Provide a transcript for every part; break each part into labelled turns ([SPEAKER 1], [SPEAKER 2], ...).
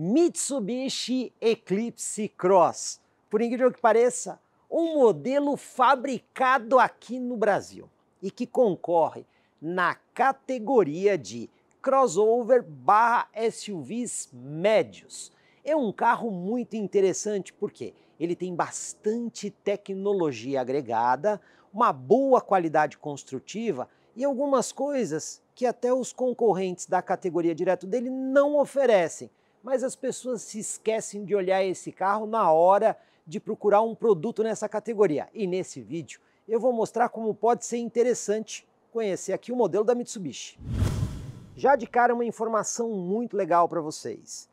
[SPEAKER 1] Mitsubishi Eclipse Cross. Por incrível que pareça, um modelo fabricado aqui no Brasil e que concorre na categoria de crossover barra SUVs médios. É um carro muito interessante porque ele tem bastante tecnologia agregada, uma boa qualidade construtiva e algumas coisas que até os concorrentes da categoria direto dele não oferecem, mas as pessoas se esquecem de olhar esse carro na hora de procurar um produto nessa categoria. E nesse vídeo eu vou mostrar como pode ser interessante conhecer aqui o modelo da Mitsubishi. Já de cara uma informação muito legal para vocês.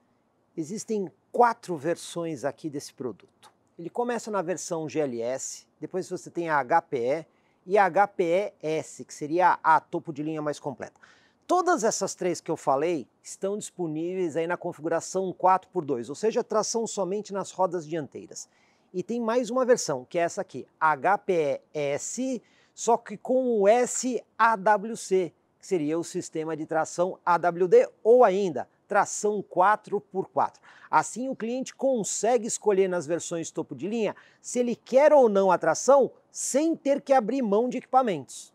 [SPEAKER 1] Existem quatro versões aqui desse produto. Ele começa na versão GLS, depois você tem a HPE e a HPE-S, que seria a topo de linha mais completa. Todas essas três que eu falei estão disponíveis aí na configuração 4x2, ou seja, tração somente nas rodas dianteiras. E tem mais uma versão, que é essa aqui, HPS, só que com o SAWC, que seria o sistema de tração AWD, ou ainda tração 4x4. Assim, o cliente consegue escolher nas versões topo de linha se ele quer ou não a tração sem ter que abrir mão de equipamentos.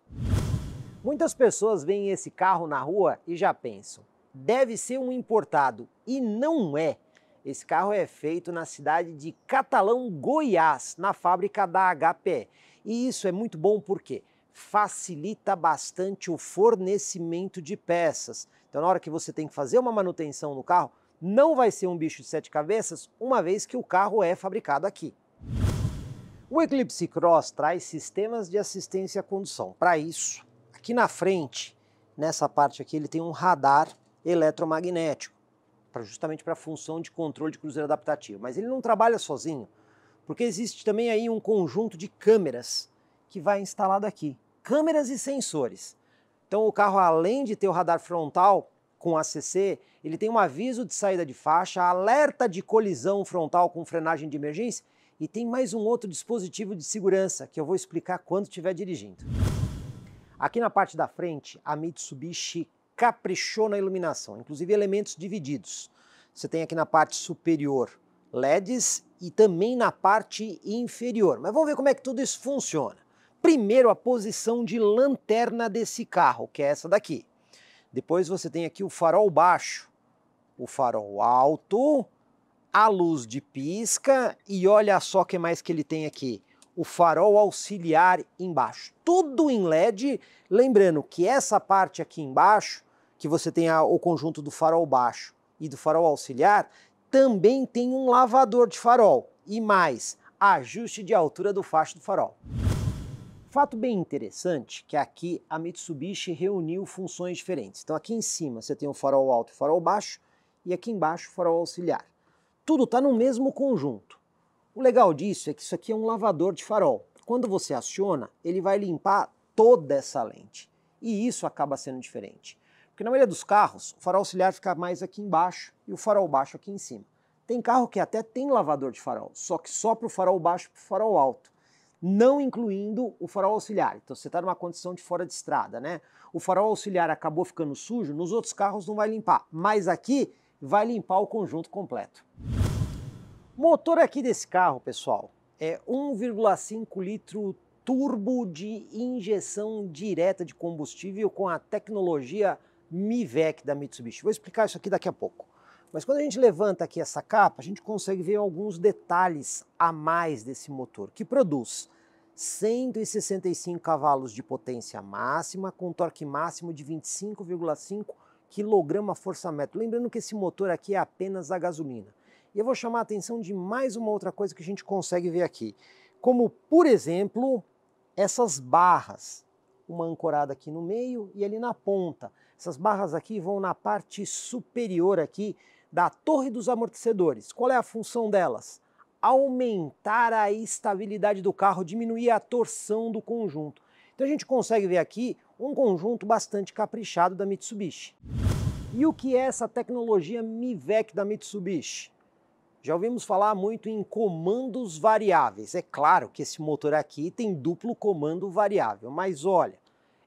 [SPEAKER 1] Muitas pessoas veem esse carro na rua e já pensam, deve ser um importado, e não é. Esse carro é feito na cidade de Catalão, Goiás, na fábrica da HPE. E isso é muito bom porque facilita bastante o fornecimento de peças. Então, na hora que você tem que fazer uma manutenção no carro, não vai ser um bicho de sete cabeças, uma vez que o carro é fabricado aqui. O Eclipse Cross traz sistemas de assistência à condução. Para isso, Aqui na frente, nessa parte aqui, ele tem um radar eletromagnético, pra, justamente para a função de controle de cruzeiro adaptativo. Mas ele não trabalha sozinho, porque existe também aí um conjunto de câmeras que vai instalado aqui. Câmeras e sensores. Então o carro, além de ter o radar frontal com ACC, ele tem um aviso de saída de faixa, alerta de colisão frontal com frenagem de emergência e tem mais um outro dispositivo de segurança que eu vou explicar quando estiver dirigindo. Aqui na parte da frente, a Mitsubishi caprichou na iluminação, inclusive elementos divididos. Você tem aqui na parte superior LEDs e também na parte inferior. Mas vamos ver como é que tudo isso funciona. Primeiro, a posição de lanterna desse carro, que é essa daqui. Depois você tem aqui o farol baixo, o farol alto, a luz de pisca e olha só o que mais que ele tem aqui o farol auxiliar embaixo. Tudo em LED, lembrando que essa parte aqui embaixo, que você tem a, o conjunto do farol baixo e do farol auxiliar, também tem um lavador de farol e mais ajuste de altura do facho do farol. Fato bem interessante que aqui a Mitsubishi reuniu funções diferentes. Então aqui em cima você tem o farol alto e o farol baixo e aqui embaixo o farol auxiliar. Tudo está no mesmo conjunto. O legal disso é que isso aqui é um lavador de farol. Quando você aciona, ele vai limpar toda essa lente. E isso acaba sendo diferente. Porque na maioria dos carros, o farol auxiliar fica mais aqui embaixo e o farol baixo aqui em cima. Tem carro que até tem lavador de farol, só que só para o farol baixo e para o farol alto, não incluindo o farol auxiliar. Então você está numa condição de fora de estrada, né? O farol auxiliar acabou ficando sujo, nos outros carros não vai limpar, mas aqui vai limpar o conjunto completo. Motor aqui desse carro, pessoal, é 1,5 litro turbo de injeção direta de combustível com a tecnologia MIVEC da Mitsubishi. Vou explicar isso aqui daqui a pouco. Mas quando a gente levanta aqui essa capa, a gente consegue ver alguns detalhes a mais desse motor, que produz 165 cavalos de potência máxima, com torque máximo de 25,5 kg-força metro. Lembrando que esse motor aqui é apenas a gasolina. E eu vou chamar a atenção de mais uma outra coisa que a gente consegue ver aqui. Como, por exemplo, essas barras. Uma ancorada aqui no meio e ali na ponta. Essas barras aqui vão na parte superior aqui da torre dos amortecedores. Qual é a função delas? Aumentar a estabilidade do carro, diminuir a torção do conjunto. Então a gente consegue ver aqui um conjunto bastante caprichado da Mitsubishi. E o que é essa tecnologia MIVEC da Mitsubishi? Já ouvimos falar muito em comandos variáveis. É claro que esse motor aqui tem duplo comando variável, mas olha,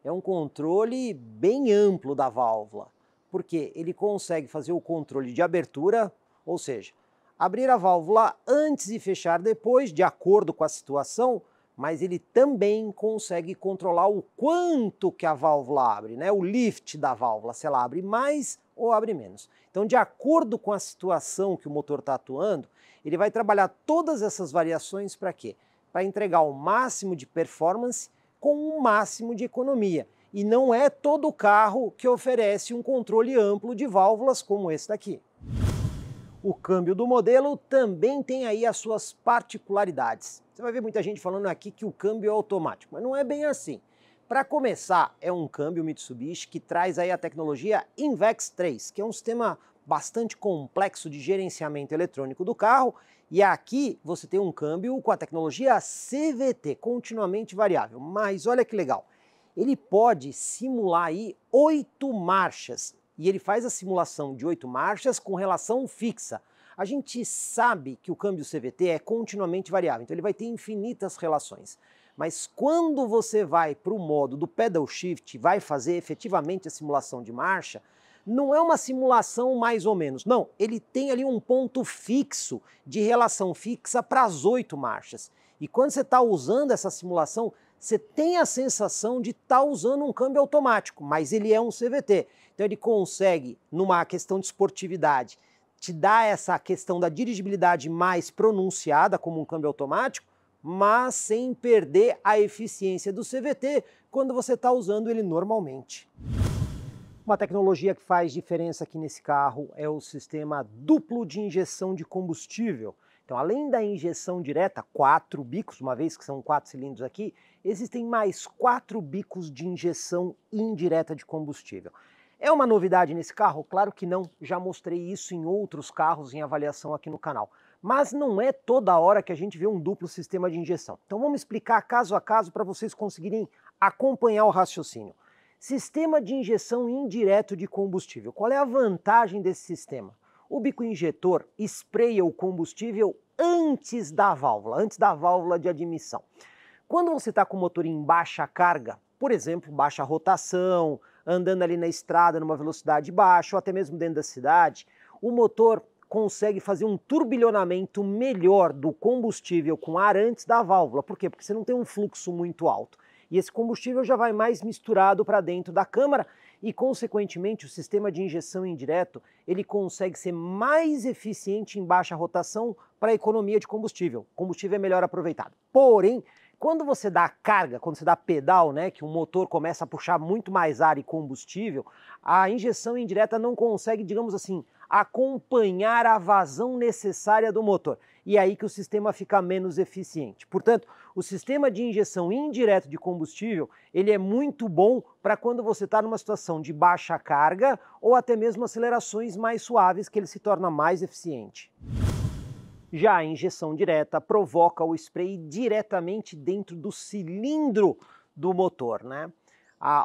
[SPEAKER 1] é um controle bem amplo da válvula, porque ele consegue fazer o controle de abertura, ou seja, abrir a válvula antes e fechar depois, de acordo com a situação, mas ele também consegue controlar o quanto que a válvula abre, né? o lift da válvula, se ela abre mais ou abre menos. Então, de acordo com a situação que o motor está atuando, ele vai trabalhar todas essas variações para quê? Para entregar o máximo de performance com o máximo de economia. E não é todo carro que oferece um controle amplo de válvulas como esse daqui. O câmbio do modelo também tem aí as suas particularidades. Você vai ver muita gente falando aqui que o câmbio é automático, mas não é bem assim. Para começar, é um câmbio Mitsubishi que traz aí a tecnologia Invex 3, que é um sistema bastante complexo de gerenciamento eletrônico do carro, e aqui você tem um câmbio com a tecnologia CVT, continuamente variável. Mas olha que legal, ele pode simular aí oito marchas e ele faz a simulação de oito marchas com relação fixa. A gente sabe que o câmbio CVT é continuamente variável, então ele vai ter infinitas relações. Mas quando você vai para o modo do pedal shift, vai fazer efetivamente a simulação de marcha, não é uma simulação mais ou menos. Não, ele tem ali um ponto fixo de relação fixa para as oito marchas. E quando você está usando essa simulação, você tem a sensação de estar tá usando um câmbio automático, mas ele é um CVT. Então ele consegue, numa questão de esportividade, te dar essa questão da dirigibilidade mais pronunciada, como um câmbio automático, mas sem perder a eficiência do CVT quando você está usando ele normalmente. Uma tecnologia que faz diferença aqui nesse carro é o sistema duplo de injeção de combustível. Então, além da injeção direta, quatro bicos, uma vez que são quatro cilindros aqui, existem mais quatro bicos de injeção indireta de combustível. É uma novidade nesse carro? Claro que não, já mostrei isso em outros carros em avaliação aqui no canal. Mas não é toda hora que a gente vê um duplo sistema de injeção. Então vamos explicar caso a caso para vocês conseguirem acompanhar o raciocínio. Sistema de injeção indireto de combustível. Qual é a vantagem desse sistema? O bico injetor espreia o combustível antes da válvula, antes da válvula de admissão. Quando você está com o motor em baixa carga, por exemplo, baixa rotação, andando ali na estrada numa velocidade baixa ou até mesmo dentro da cidade, o motor consegue fazer um turbilhonamento melhor do combustível com ar antes da válvula. Por quê? Porque você não tem um fluxo muito alto. E esse combustível já vai mais misturado para dentro da câmara e, consequentemente, o sistema de injeção indireto ele consegue ser mais eficiente em baixa rotação para a economia de combustível. O combustível é melhor aproveitado. Porém, quando você dá carga, quando você dá pedal, né, que o motor começa a puxar muito mais ar e combustível, a injeção indireta não consegue, digamos assim, acompanhar a vazão necessária do motor. E é aí que o sistema fica menos eficiente. Portanto, o sistema de injeção indireta de combustível, ele é muito bom para quando você está numa situação de baixa carga ou até mesmo acelerações mais suaves, que ele se torna mais eficiente. Já a injeção direta provoca o spray diretamente dentro do cilindro do motor, né?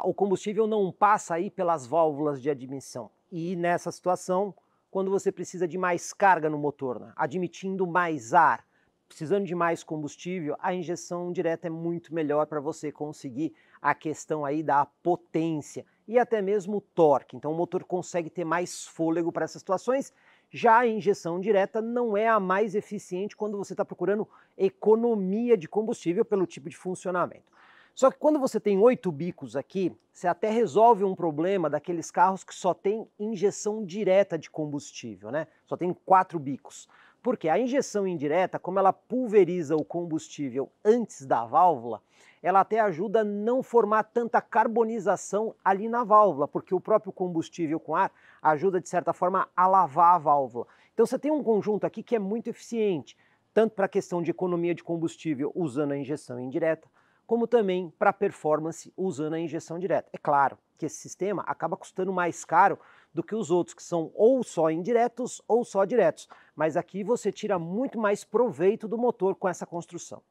[SPEAKER 1] o combustível não passa aí pelas válvulas de admissão. E nessa situação, quando você precisa de mais carga no motor, né? admitindo mais ar, precisando de mais combustível, a injeção direta é muito melhor para você conseguir a questão aí da potência e até mesmo o torque. Então o motor consegue ter mais fôlego para essas situações já a injeção direta não é a mais eficiente quando você está procurando economia de combustível pelo tipo de funcionamento. Só que quando você tem oito bicos aqui, você até resolve um problema daqueles carros que só tem injeção direta de combustível, né? Só tem quatro bicos. Porque a injeção indireta, como ela pulveriza o combustível antes da válvula, ela até ajuda a não formar tanta carbonização ali na válvula, porque o próprio combustível com ar ajuda, de certa forma, a lavar a válvula. Então você tem um conjunto aqui que é muito eficiente, tanto para a questão de economia de combustível usando a injeção indireta, como também para performance usando a injeção direta. É claro que esse sistema acaba custando mais caro do que os outros, que são ou só indiretos ou só diretos, mas aqui você tira muito mais proveito do motor com essa construção.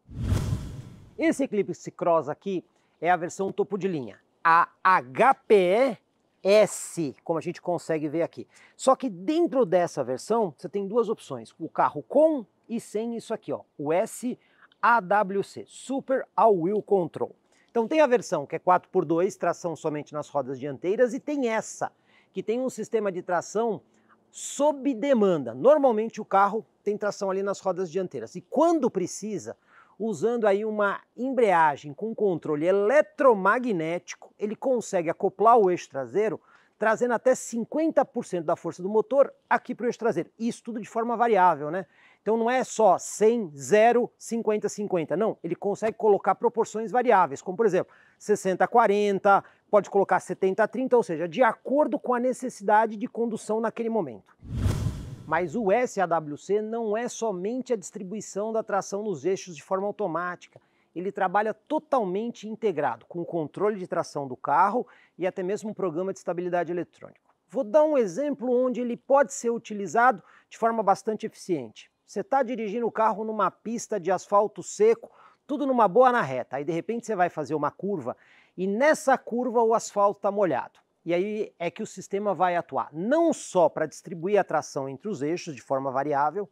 [SPEAKER 1] Esse Eclipse Cross aqui é a versão topo de linha, a HPE-S, como a gente consegue ver aqui. Só que dentro dessa versão, você tem duas opções, o carro com e sem isso aqui, ó, o SAWC, Super All Wheel Control. Então tem a versão que é 4x2, tração somente nas rodas dianteiras, e tem essa, que tem um sistema de tração sob demanda. Normalmente o carro tem tração ali nas rodas dianteiras, e quando precisa, usando aí uma embreagem com controle eletromagnético, ele consegue acoplar o eixo traseiro, trazendo até 50% da força do motor aqui para o eixo traseiro. Isso tudo de forma variável, né? Então não é só 100, 0, 50, 50. Não, ele consegue colocar proporções variáveis, como por exemplo, 60, 40, pode colocar 70, 30, ou seja, de acordo com a necessidade de condução naquele momento. Mas o SAWC não é somente a distribuição da tração nos eixos de forma automática. Ele trabalha totalmente integrado com o controle de tração do carro e até mesmo um programa de estabilidade eletrônico. Vou dar um exemplo onde ele pode ser utilizado de forma bastante eficiente. Você está dirigindo o carro numa pista de asfalto seco, tudo numa boa na reta, aí de repente você vai fazer uma curva e nessa curva o asfalto está molhado. E aí é que o sistema vai atuar não só para distribuir a tração entre os eixos de forma variável,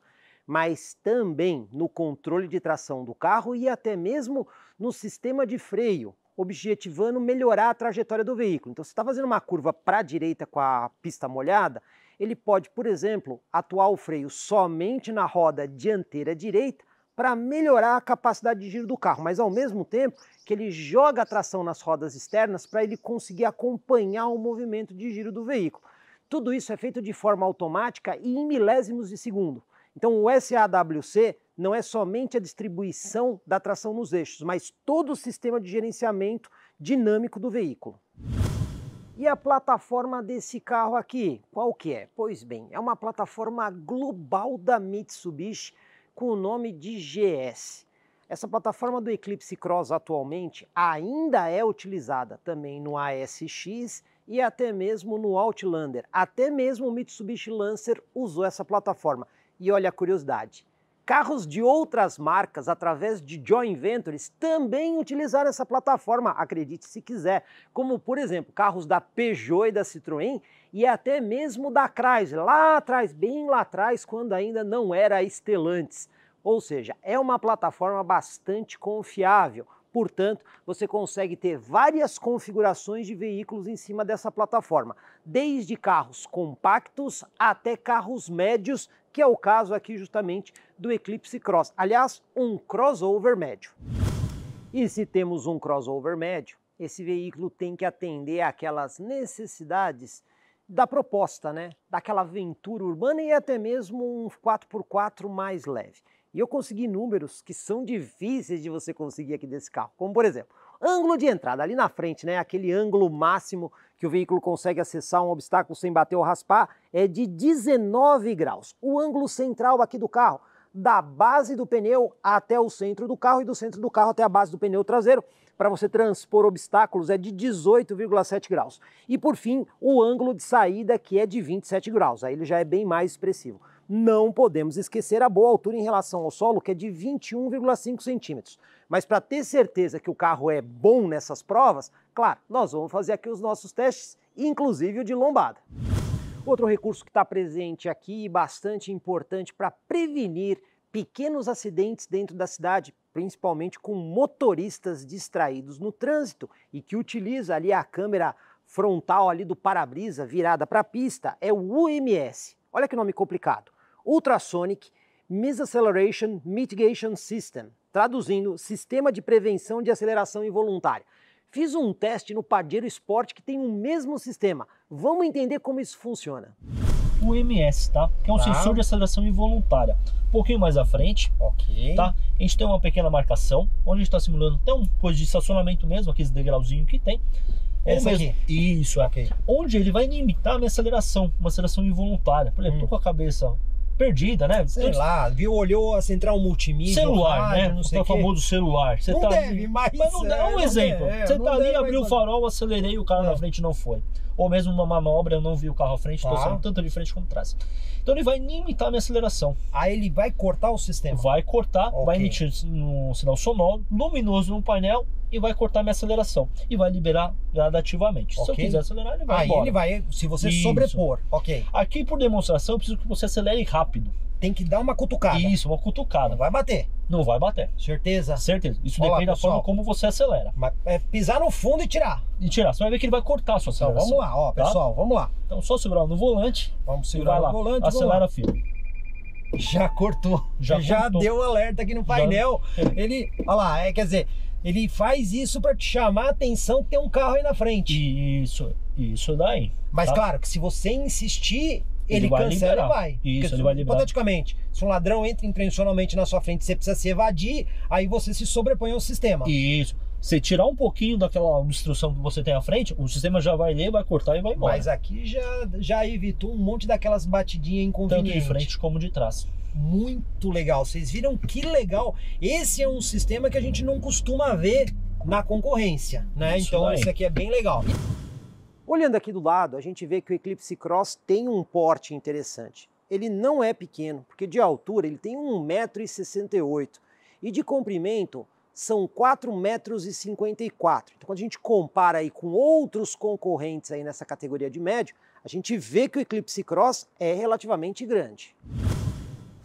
[SPEAKER 1] mas também no controle de tração do carro e até mesmo no sistema de freio, objetivando melhorar a trajetória do veículo. Então, se está fazendo uma curva para a direita com a pista molhada, ele pode, por exemplo, atuar o freio somente na roda dianteira direita para melhorar a capacidade de giro do carro, mas ao mesmo tempo que ele joga a tração nas rodas externas para ele conseguir acompanhar o movimento de giro do veículo. Tudo isso é feito de forma automática e em milésimos de segundo. Então o SAWC não é somente a distribuição da tração nos eixos, mas todo o sistema de gerenciamento dinâmico do veículo. E a plataforma desse carro aqui, qual que é? Pois bem, é uma plataforma global da Mitsubishi com o nome de GS. Essa plataforma do Eclipse Cross atualmente ainda é utilizada também no ASX e até mesmo no Outlander. Até mesmo o Mitsubishi Lancer usou essa plataforma. E olha a curiosidade, Carros de outras marcas, através de joint ventures, também utilizaram essa plataforma, acredite se quiser, como por exemplo carros da Peugeot e da Citroën e até mesmo da Chrysler, lá atrás, bem lá atrás, quando ainda não era Stellantis. Ou seja, é uma plataforma bastante confiável. Portanto, você consegue ter várias configurações de veículos em cima dessa plataforma, desde carros compactos até carros médios que é o caso aqui justamente do Eclipse Cross. Aliás, um crossover médio. E se temos um crossover médio, esse veículo tem que atender aquelas necessidades da proposta, né? Daquela aventura urbana e até mesmo um 4x4 mais leve. E eu consegui números que são difíceis de você conseguir aqui desse carro, como por exemplo, Ângulo de entrada ali na frente, né? Aquele ângulo máximo que o veículo consegue acessar um obstáculo sem bater ou raspar é de 19 graus. O ângulo central aqui do carro, da base do pneu até o centro do carro e do centro do carro até a base do pneu traseiro, para você transpor obstáculos é de 18,7 graus. E por fim, o ângulo de saída que é de 27 graus. Aí ele já é bem mais expressivo não podemos esquecer a boa altura em relação ao solo, que é de 21,5 centímetros. Mas para ter certeza que o carro é bom nessas provas, claro, nós vamos fazer aqui os nossos testes, inclusive o de lombada. Outro recurso que está presente aqui e bastante importante para prevenir pequenos acidentes dentro da cidade, principalmente com motoristas distraídos no trânsito e que utiliza ali a câmera frontal ali do para-brisa virada para a pista, é o UMS. Olha que nome complicado. Ultrasonic Misacceleration Mitigation System, traduzindo Sistema de Prevenção de Aceleração Involuntária. Fiz um teste no Pajero Sport que tem o mesmo sistema. Vamos entender como isso funciona.
[SPEAKER 2] O MS, tá? Que é um tá. sensor de aceleração involuntária. Um pouquinho mais à frente, ok. Tá? A gente tem uma pequena marcação, onde a gente está simulando até um coisa de estacionamento mesmo, aqueles degrauzinho que tem. É, Essa mesmo, aqui. Isso, é aqui. Onde ele vai limitar a minha aceleração, uma aceleração involuntária. Por exemplo, hum. tô com a cabeça perdida, né? Sei Todos... lá, viu, olhou a central multimídia. Celular, rádio, né? Não sei o famoso celular. Você não tá deve, mas. Mas não é, dá é um exemplo. é, você tá ali, abriu o farol, acelerei, o carro na é. frente não foi. Ou mesmo uma manobra, eu não vi o carro à frente, estou tá. saindo tanto de frente como trás. Então ele vai limitar a minha aceleração. Aí ele vai cortar o sistema? Vai cortar, okay. vai emitir um sinal sonoro, luminoso no painel, e vai cortar minha aceleração e vai liberar gradativamente. Okay. Se eu quiser acelerar, ele vai Aí embora. ele vai, se você Isso. sobrepor, ok. Aqui por demonstração, eu preciso que você acelere rápido. Tem que dar uma cutucada. Isso, uma cutucada. Não vai bater. Não vai bater. Certeza? Certeza. Isso Olá, depende pessoal. da forma como você acelera. Mas é pisar no fundo e tirar. E tirar. Você vai ver que ele vai cortar a sua aceleração. Então, vamos lá, ó, tá? pessoal,
[SPEAKER 1] vamos lá. Então só segurar no volante. Vamos segurar no lá. volante. Acelera firme. Já cortou. Já, já cortou. deu alerta aqui no painel. Já... É. Ele, olha lá, é, quer dizer, ele faz isso para te chamar a atenção que tem um carro aí na frente. Isso, isso daí. Mas tá? claro que se você insistir, ele, ele cancela liberar. e vai. Isso, Porque, ele vai liberar. Hipoteticamente, se um ladrão entra intencionalmente na sua frente você precisa se evadir, aí você se sobrepõe ao
[SPEAKER 2] sistema. Isso. Você tirar um pouquinho daquela obstrução que você tem à frente, o sistema já vai ler, vai cortar
[SPEAKER 1] e vai embora. Mas aqui já, já evitou um monte daquelas batidinhas inconvenientes. Tanto de frente como de trás muito legal. Vocês viram que legal? Esse é um sistema que a gente não costuma ver na concorrência, né? Isso então, isso aqui é bem legal. Olhando aqui do lado, a gente vê que o Eclipse Cross tem um porte interessante. Ele não é pequeno, porque de altura ele tem 1,68m e de comprimento são 4,54 metros. Então, quando a gente compara aí com outros concorrentes aí nessa categoria de médio, a gente vê que o Eclipse Cross é relativamente grande.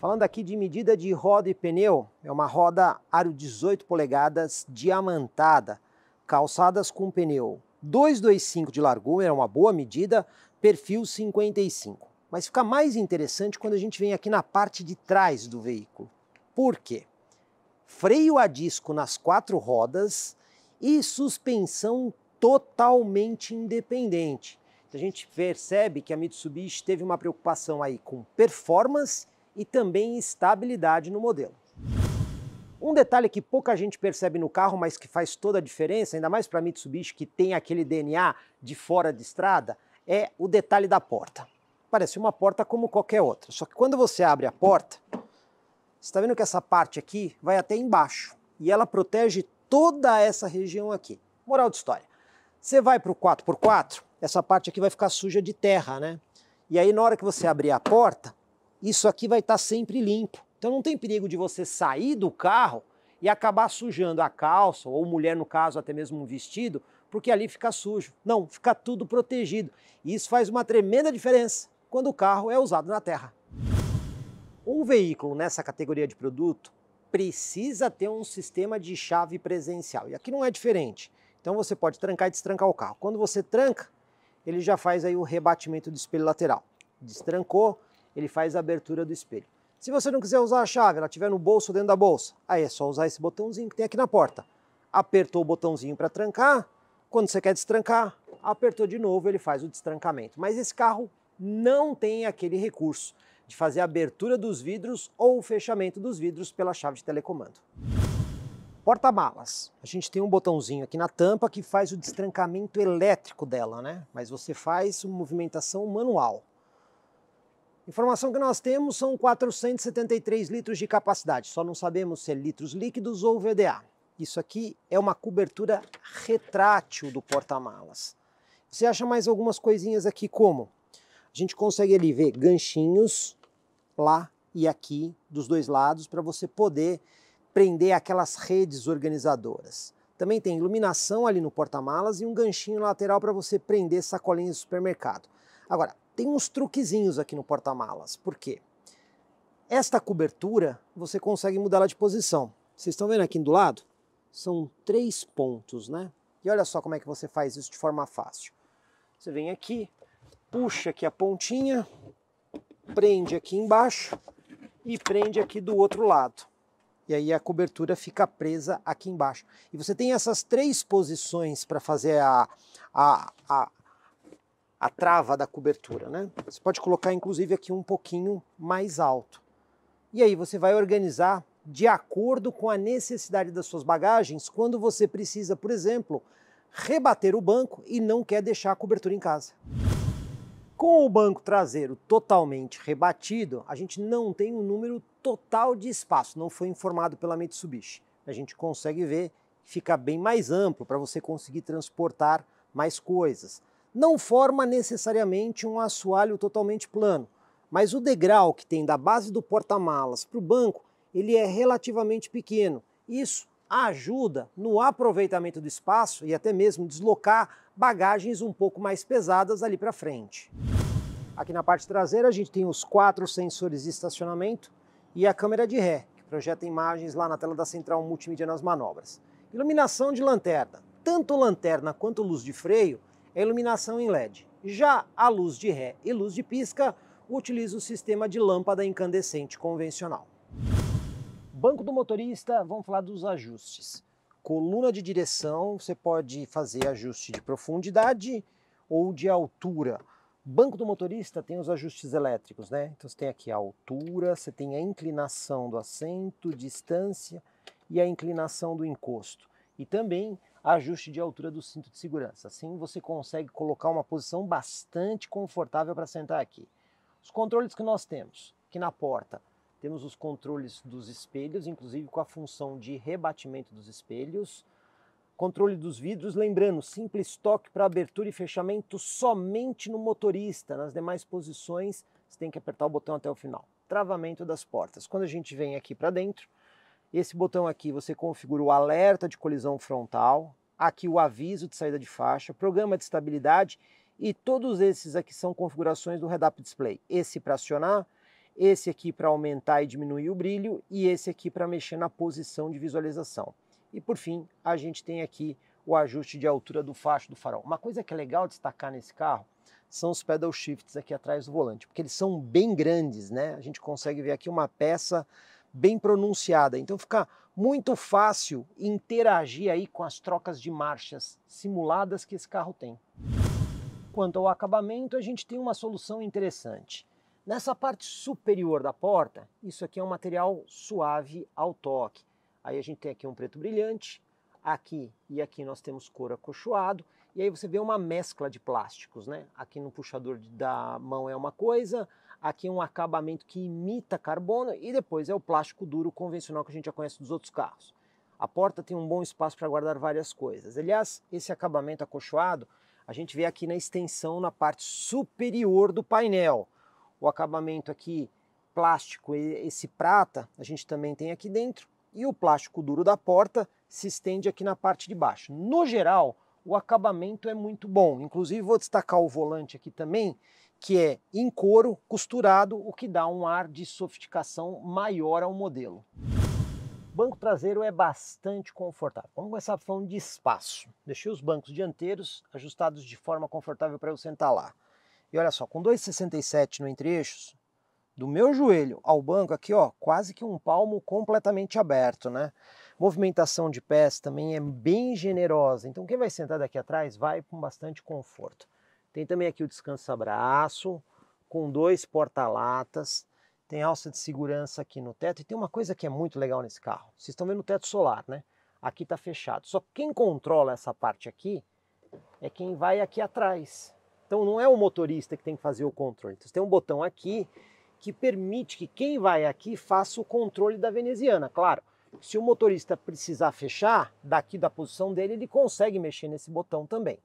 [SPEAKER 1] Falando aqui de medida de roda e pneu, é uma roda aro 18 polegadas diamantada, calçadas com pneu 225 de largura, é uma boa medida, perfil 55. Mas fica mais interessante quando a gente vem aqui na parte de trás do veículo. Por quê? Freio a disco nas quatro rodas e suspensão totalmente independente. A gente percebe que a Mitsubishi teve uma preocupação aí com performance e também estabilidade no modelo. Um detalhe que pouca gente percebe no carro, mas que faz toda a diferença, ainda mais para Mitsubishi que tem aquele DNA de fora de estrada, é o detalhe da porta. Parece uma porta como qualquer outra, só que quando você abre a porta, você está vendo que essa parte aqui vai até embaixo e ela protege toda essa região aqui. Moral de história. Você vai para o 4x4, essa parte aqui vai ficar suja de terra, né? E aí na hora que você abrir a porta, isso aqui vai estar tá sempre limpo. Então não tem perigo de você sair do carro e acabar sujando a calça, ou mulher, no caso, até mesmo um vestido, porque ali fica sujo. Não, fica tudo protegido. E isso faz uma tremenda diferença quando o carro é usado na terra. Um veículo nessa categoria de produto precisa ter um sistema de chave presencial. E aqui não é diferente. Então você pode trancar e destrancar o carro. Quando você tranca, ele já faz aí o rebatimento do espelho lateral. Destrancou, ele faz a abertura do espelho. Se você não quiser usar a chave, ela estiver no bolso dentro da bolsa, aí é só usar esse botãozinho que tem aqui na porta. Apertou o botãozinho para trancar, quando você quer destrancar, apertou de novo, ele faz o destrancamento. Mas esse carro não tem aquele recurso de fazer a abertura dos vidros ou o fechamento dos vidros pela chave de telecomando. Porta-malas. A gente tem um botãozinho aqui na tampa que faz o destrancamento elétrico dela, né? Mas você faz uma movimentação manual. Informação que nós temos são 473 litros de capacidade, só não sabemos se é litros líquidos ou VDA. Isso aqui é uma cobertura retrátil do porta-malas. Você acha mais algumas coisinhas aqui como? A gente consegue ali ver ganchinhos lá e aqui dos dois lados para você poder prender aquelas redes organizadoras. Também tem iluminação ali no porta-malas e um ganchinho lateral para você prender sacolinhas do supermercado. Agora, tem uns truquezinhos aqui no porta-malas. Por quê? Esta cobertura você consegue mudar ela de posição. Vocês estão vendo aqui do lado? São três pontos, né? E olha só como é que você faz isso de forma fácil. Você vem aqui, puxa aqui a pontinha, prende aqui embaixo e prende aqui do outro lado. E aí a cobertura fica presa aqui embaixo. E você tem essas três posições para fazer a, a, a a trava da cobertura, né? Você pode colocar inclusive aqui um pouquinho mais alto. E aí você vai organizar de acordo com a necessidade das suas bagagens quando você precisa, por exemplo, rebater o banco e não quer deixar a cobertura em casa. Com o banco traseiro totalmente rebatido, a gente não tem um número total de espaço, não foi informado pela Mitsubishi. A gente consegue ver que fica bem mais amplo para você conseguir transportar mais coisas não forma necessariamente um assoalho totalmente plano, mas o degrau que tem da base do porta-malas para o banco ele é relativamente pequeno. Isso ajuda no aproveitamento do espaço e até mesmo deslocar bagagens um pouco mais pesadas ali para frente. Aqui na parte traseira a gente tem os quatro sensores de estacionamento e a câmera de ré, que projeta imagens lá na tela da central multimídia nas manobras. Iluminação de lanterna. Tanto lanterna quanto luz de freio é iluminação em LED. Já a luz de ré e luz de pisca utiliza o sistema de lâmpada incandescente convencional. Banco do motorista, vamos falar dos ajustes. Coluna de direção, você pode fazer ajuste de profundidade ou de altura. Banco do motorista tem os ajustes elétricos, né? Então você tem aqui a altura, você tem a inclinação do assento, distância e a inclinação do encosto. E também ajuste de altura do cinto de segurança. Assim você consegue colocar uma posição bastante confortável para sentar aqui. Os controles que nós temos aqui na porta, temos os controles dos espelhos, inclusive com a função de rebatimento dos espelhos, controle dos vidros, lembrando, simples toque para abertura e fechamento somente no motorista, nas demais posições você tem que apertar o botão até o final. Travamento das portas. Quando a gente vem aqui para dentro, esse botão aqui você configura o alerta de colisão frontal, aqui o aviso de saída de faixa, programa de estabilidade e todos esses aqui são configurações do Redap Display. Esse para acionar, esse aqui para aumentar e diminuir o brilho e esse aqui para mexer na posição de visualização. E por fim, a gente tem aqui o ajuste de altura do facho do farol. Uma coisa que é legal destacar nesse carro são os pedal shifts aqui atrás do volante, porque eles são bem grandes, né? A gente consegue ver aqui uma peça bem pronunciada. Então fica muito fácil interagir aí com as trocas de marchas simuladas que esse carro tem. Quanto ao acabamento, a gente tem uma solução interessante. Nessa parte superior da porta, isso aqui é um material suave ao toque. Aí a gente tem aqui um preto brilhante, aqui e aqui nós temos couro acolchoado, e aí você vê uma mescla de plásticos, né? Aqui no puxador da mão é uma coisa, aqui um acabamento que imita carbono e depois é o plástico duro convencional que a gente já conhece dos outros carros. A porta tem um bom espaço para guardar várias coisas. Aliás, esse acabamento acolchoado a gente vê aqui na extensão na parte superior do painel. O acabamento aqui plástico, esse prata, a gente também tem aqui dentro. E o plástico duro da porta se estende aqui na parte de baixo. No geral, o acabamento é muito bom. Inclusive vou destacar o volante aqui também, que é em couro, costurado, o que dá um ar de sofisticação maior ao modelo. O banco traseiro é bastante confortável. Vamos começar falando de espaço. Deixei os bancos dianteiros ajustados de forma confortável para eu sentar lá. E olha só, com 2,67 no entre-eixos, do meu joelho ao banco aqui, ó, quase que um palmo completamente aberto, né? Movimentação de pés também é bem generosa, então quem vai sentar daqui atrás vai com bastante conforto. Tem também aqui o descansa-braço, com dois porta-latas. Tem alça de segurança aqui no teto. E tem uma coisa que é muito legal nesse carro. Vocês estão vendo o teto solar, né? Aqui está fechado. Só que quem controla essa parte aqui é quem vai aqui atrás. Então não é o motorista que tem que fazer o controle. Então, tem um botão aqui que permite que quem vai aqui faça o controle da veneziana. Claro, se o motorista precisar fechar, daqui da posição dele, ele consegue mexer nesse botão também.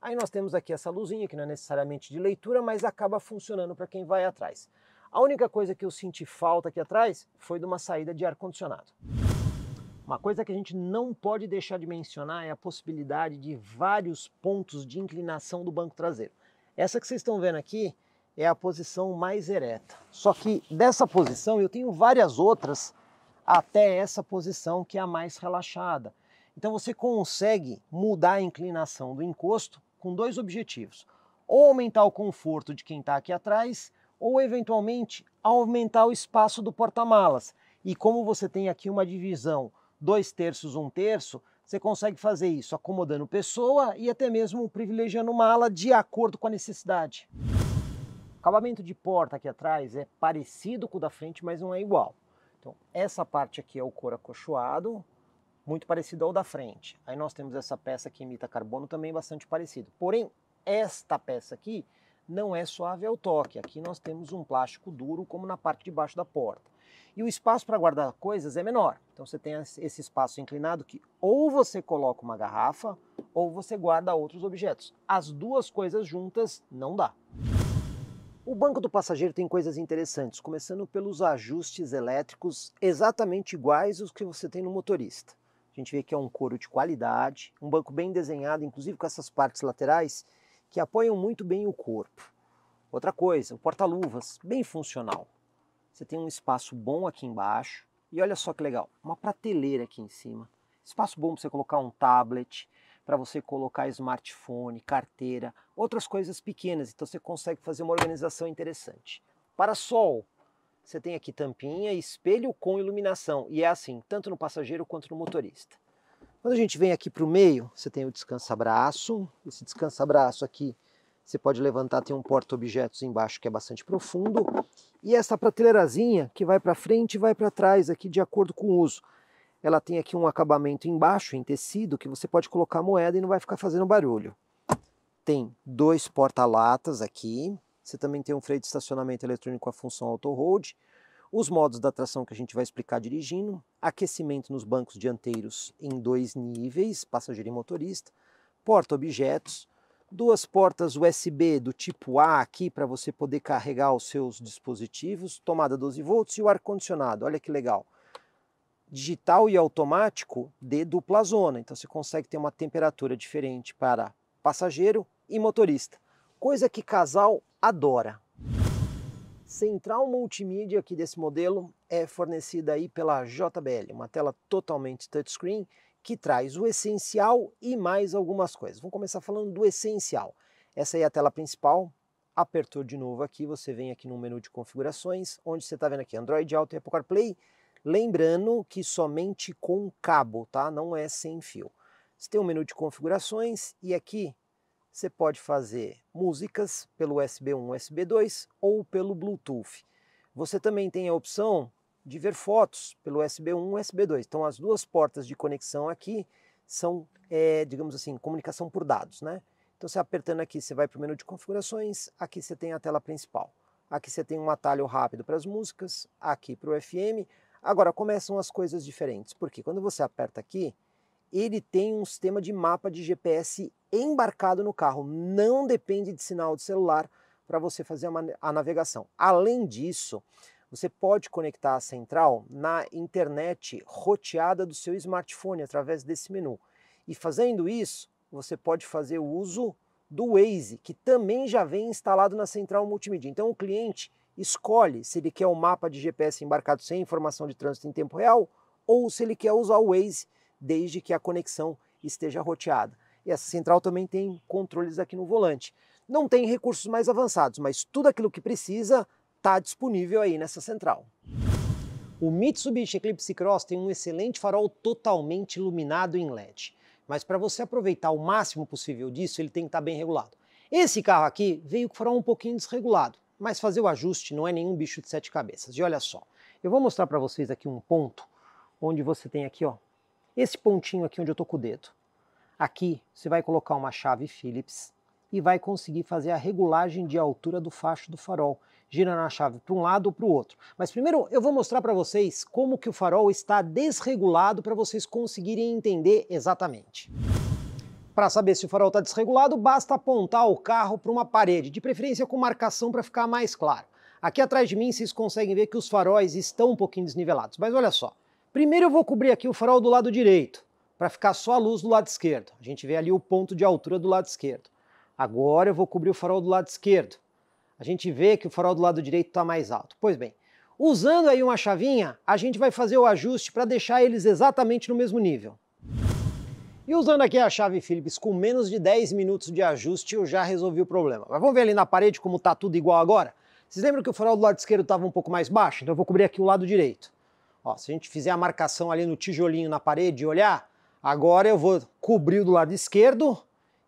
[SPEAKER 1] Aí nós temos aqui essa luzinha, que não é necessariamente de leitura, mas acaba funcionando para quem vai atrás. A única coisa que eu senti falta aqui atrás foi de uma saída de ar-condicionado. Uma coisa que a gente não pode deixar de mencionar é a possibilidade de vários pontos de inclinação do banco traseiro. Essa que vocês estão vendo aqui é a posição mais ereta. Só que dessa posição eu tenho várias outras até essa posição que é a mais relaxada. Então você consegue mudar a inclinação do encosto com dois objetivos: ou aumentar o conforto de quem está aqui atrás, ou eventualmente aumentar o espaço do porta-malas. E como você tem aqui uma divisão dois terços, um terço, você consegue fazer isso acomodando pessoa e até mesmo privilegiando mala de acordo com a necessidade. O acabamento de porta aqui atrás é parecido com o da frente, mas não é igual. Então, essa parte aqui é o couro acolchoado, muito parecido ao da frente. Aí nós temos essa peça que imita carbono, também bastante parecido. Porém, esta peça aqui não é suave ao toque. Aqui nós temos um plástico duro, como na parte de baixo da porta. E o espaço para guardar coisas é menor. Então você tem esse espaço inclinado que ou você coloca uma garrafa ou você guarda outros objetos. As duas coisas juntas não dá. O banco do passageiro tem coisas interessantes, começando pelos ajustes elétricos exatamente iguais aos que você tem no motorista. A gente vê que é um couro de qualidade, um banco bem desenhado, inclusive com essas partes laterais que apoiam muito bem o corpo. Outra coisa, o porta-luvas, bem funcional. Você tem um espaço bom aqui embaixo e olha só que legal, uma prateleira aqui em cima. Espaço bom para você colocar um tablet, para você colocar smartphone, carteira, outras coisas pequenas. Então você consegue fazer uma organização interessante. Para sol, você tem aqui tampinha, espelho com iluminação. E é assim, tanto no passageiro quanto no motorista. Quando a gente vem aqui para o meio, você tem o descansa-braço. Esse descansa-braço aqui, você pode levantar, tem um porta-objetos embaixo que é bastante profundo. E essa prateleirazinha que vai para frente e vai para trás aqui de acordo com o uso. Ela tem aqui um acabamento embaixo, em tecido, que você pode colocar moeda e não vai ficar fazendo barulho. Tem dois porta-latas aqui, você também tem um freio de estacionamento eletrônico com a função auto-hold, os modos da tração que a gente vai explicar dirigindo, aquecimento nos bancos dianteiros em dois níveis, passageiro e motorista, porta-objetos, duas portas USB do tipo A aqui para você poder carregar os seus dispositivos, tomada 12 volts e o ar-condicionado, olha que legal. Digital e automático de dupla zona, então você consegue ter uma temperatura diferente para passageiro e motorista. Coisa que casal adora. Central multimídia aqui desse modelo é fornecida aí pela JBL, uma tela totalmente touchscreen que traz o essencial e mais algumas coisas. Vamos começar falando do essencial. Essa aí é a tela principal. Apertou de novo aqui, você vem aqui no menu de configurações, onde você está vendo aqui Android Auto e Apple CarPlay. Lembrando que somente com cabo, tá? Não é sem fio. Você tem um menu de configurações e aqui você pode fazer músicas pelo USB 1, USB 2 ou pelo Bluetooth. Você também tem a opção de ver fotos pelo USB 1 USB 2. Então as duas portas de conexão aqui são, é, digamos assim, comunicação por dados, né? Então você apertando aqui, você vai para o menu de configurações, aqui você tem a tela principal. Aqui você tem um atalho rápido para as músicas, aqui para o FM. Agora começam as coisas diferentes, porque quando você aperta aqui, ele tem um sistema de mapa de GPS embarcado no carro, não depende de sinal de celular para você fazer a navegação. Além disso, você pode conectar a central na internet roteada do seu smartphone através desse menu. E fazendo isso, você pode fazer o uso do Waze, que também já vem instalado na central multimídia. Então o cliente escolhe se ele quer o um mapa de GPS embarcado sem informação de trânsito em tempo real ou se ele quer usar o Waze desde que a conexão esteja roteada e essa central também tem controles aqui no volante. Não tem recursos mais avançados, mas tudo aquilo que precisa está disponível aí nessa central. O Mitsubishi Eclipse Cross tem um excelente farol totalmente iluminado em LED, mas para você aproveitar o máximo possível disso, ele tem que estar tá bem regulado. Esse carro aqui veio com farol um pouquinho desregulado, mas fazer o ajuste não é nenhum bicho de sete cabeças. E olha só, eu vou mostrar para vocês aqui um ponto onde você tem aqui, ó, esse pontinho aqui onde eu tô com o dedo. Aqui você vai colocar uma chave Phillips e vai conseguir fazer a regulagem de altura do facho do farol, girando a chave para um lado ou para o outro. Mas primeiro eu vou mostrar para vocês como que o farol está desregulado para vocês conseguirem entender exatamente. Para saber se o farol está desregulado, basta apontar o carro para uma parede, de preferência com marcação para ficar mais claro. Aqui atrás de mim vocês conseguem ver que os faróis estão um pouquinho desnivelados, mas olha só. Primeiro eu vou cobrir aqui o farol do lado direito para ficar só a luz do lado esquerdo. A gente vê ali o ponto de altura do lado esquerdo. Agora eu vou cobrir o farol do lado esquerdo. A gente vê que o farol do lado direito está mais alto. Pois bem, usando aí uma chavinha, a gente vai fazer o ajuste para deixar eles exatamente no mesmo nível. E usando aqui a chave Phillips com menos de 10 minutos de ajuste, eu já resolvi o problema. Mas vamos ver ali na parede como está tudo igual agora? Vocês lembram que o farol do lado esquerdo estava um pouco mais baixo? Então eu vou cobrir aqui o lado direito. Ó, se a gente fizer a marcação ali no tijolinho na parede e olhar, Agora eu vou cobrir do lado esquerdo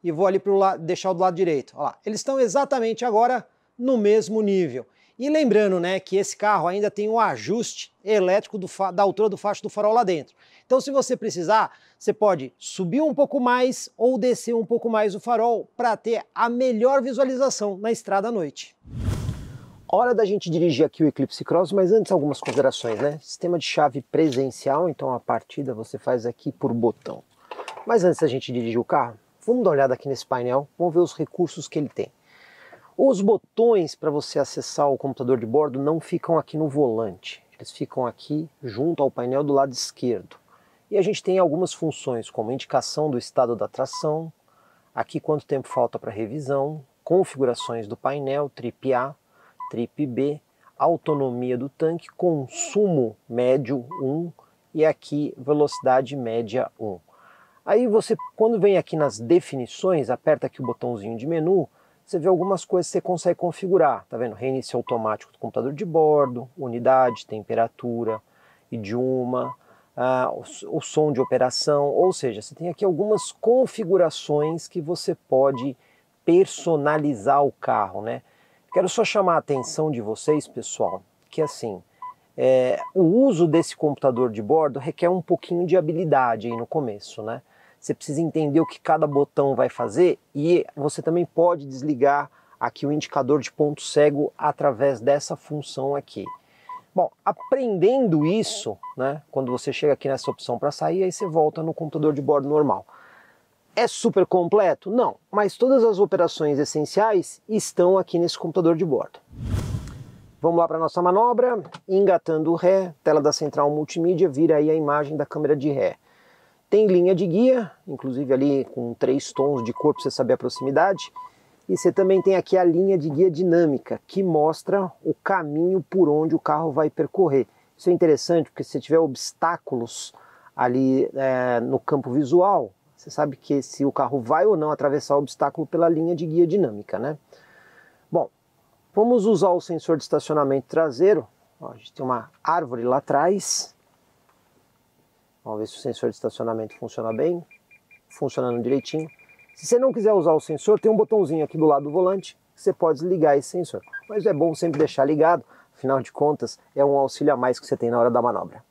[SPEAKER 1] e vou ali para lado, deixar o do lado direito. Olha lá, eles estão exatamente agora no mesmo nível. E lembrando né, que esse carro ainda tem um ajuste elétrico da altura do facho do farol lá dentro. Então se você precisar, você pode subir um pouco mais ou descer um pouco mais o farol para ter a melhor visualização na estrada à noite. Hora da gente dirigir aqui o Eclipse Cross, mas antes algumas considerações, né? Sistema de chave presencial, então a partida você faz aqui por botão. Mas antes da gente dirigir o carro, vamos dar uma olhada aqui nesse painel, vamos ver os recursos que ele tem. Os botões para você acessar o computador de bordo não ficam aqui no volante, eles ficam aqui junto ao painel do lado esquerdo. E a gente tem algumas funções, como indicação do estado da tração, aqui quanto tempo falta para revisão, configurações do painel, trip A, Trip B, autonomia do tanque, consumo médio 1 e aqui velocidade média 1. Aí você, quando vem aqui nas definições, aperta aqui o botãozinho de menu, você vê algumas coisas que você consegue configurar, tá vendo? Reinício automático do computador de bordo, unidade, temperatura, idioma, ah, o, o som de operação, ou seja, você tem aqui algumas configurações que você pode personalizar o carro, né? Quero só chamar a atenção de vocês, pessoal, que assim, é, o uso desse computador de bordo requer um pouquinho de habilidade aí no começo, né? Você precisa entender o que cada botão vai fazer e você também pode desligar aqui o indicador de ponto cego através dessa função aqui. Bom, aprendendo isso, né, quando você chega aqui nessa opção para sair, aí você volta no computador de bordo normal é super completo? Não, mas todas as operações essenciais estão aqui nesse computador de bordo. Vamos lá para a nossa manobra, engatando o ré, tela da central multimídia, vira aí a imagem da câmera de ré. Tem linha de guia, inclusive ali com três tons de cor para você saber a proximidade. E você também tem aqui a linha de guia dinâmica, que mostra o caminho por onde o carro vai percorrer. Isso é interessante, porque se tiver obstáculos ali é, no campo visual, você sabe que se o carro vai ou não atravessar o obstáculo pela linha de guia dinâmica, né? Bom, vamos usar o sensor de estacionamento traseiro. Ó, a gente tem uma árvore lá atrás. Vamos ver se o sensor de estacionamento funciona bem. Funcionando direitinho. Se você não quiser usar o sensor, tem um botãozinho aqui do lado do volante que você pode desligar esse sensor. Mas é bom sempre deixar ligado, afinal de contas, é um auxílio a mais que você tem na hora da manobra.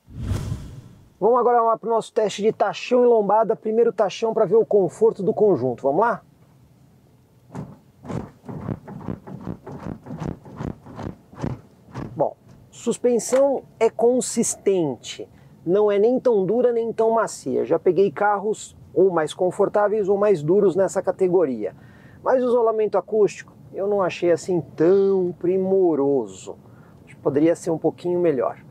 [SPEAKER 1] Vamos agora para o nosso teste de tachão e lombada. Primeiro tachão para ver o conforto do conjunto. Vamos lá? Bom, suspensão é consistente. Não é nem tão dura nem tão macia. Já peguei carros ou mais confortáveis ou mais duros nessa categoria. Mas o isolamento acústico eu não achei assim tão primoroso. Poderia ser um pouquinho melhor.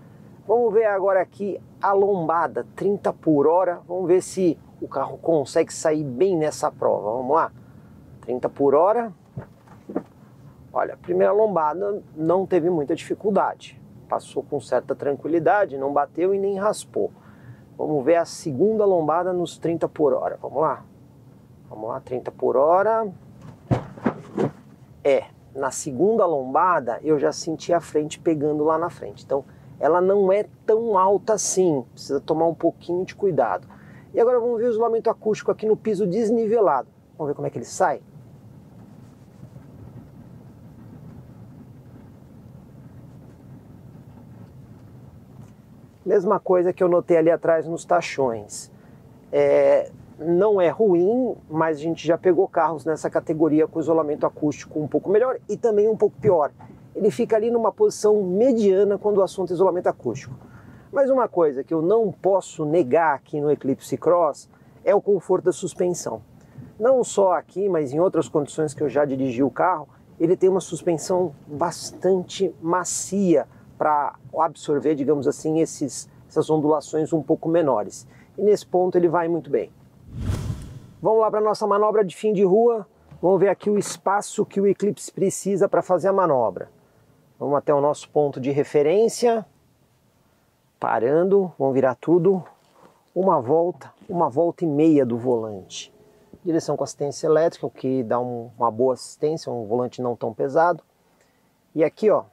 [SPEAKER 1] Vamos ver agora aqui a lombada, 30 por hora. Vamos ver se o carro consegue sair bem nessa prova. Vamos lá? 30 por hora. Olha, primeira lombada não teve muita dificuldade. Passou com certa tranquilidade, não bateu e nem raspou. Vamos ver a segunda lombada nos 30 por hora. Vamos lá? Vamos lá, 30 por hora. É, na segunda lombada eu já senti a frente pegando lá na frente. Então, ela não é tão alta assim, precisa tomar um pouquinho de cuidado. E agora vamos ver o isolamento acústico aqui no piso desnivelado. Vamos ver como é que ele sai? Mesma coisa que eu notei ali atrás nos tachões. É, não é ruim, mas a gente já pegou carros nessa categoria com isolamento acústico um pouco melhor e também um pouco pior ele fica ali numa posição mediana quando o assunto é isolamento acústico. Mas uma coisa que eu não posso negar aqui no Eclipse Cross é o conforto da suspensão. Não só aqui, mas em outras condições que eu já dirigi o carro, ele tem uma suspensão bastante macia para absorver, digamos assim, esses, essas ondulações um pouco menores. E nesse ponto ele vai muito bem. Vamos lá para a nossa manobra de fim de rua. Vamos ver aqui o espaço que o Eclipse precisa para fazer a manobra. Vamos até o nosso ponto de referência. Parando, vamos virar tudo. Uma volta, uma volta e meia do volante. Direção com assistência elétrica, o que dá um, uma boa assistência, um volante não tão pesado. E aqui, ó,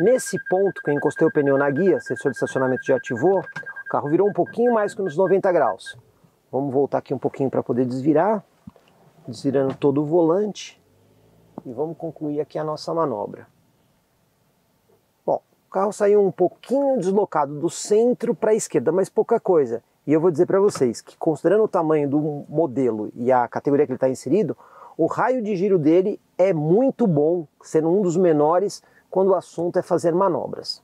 [SPEAKER 1] nesse ponto que eu encostei o pneu na guia, sensor de estacionamento já ativou, o carro virou um pouquinho mais que nos 90 graus. Vamos voltar aqui um pouquinho para poder desvirar, desvirando todo o volante. E vamos concluir aqui a nossa manobra carro saiu um pouquinho deslocado do centro para a esquerda, mas pouca coisa. E eu vou dizer para vocês que, considerando o tamanho do modelo e a categoria que ele está inserido, o raio de giro dele é muito bom, sendo um dos menores quando o assunto é fazer manobras.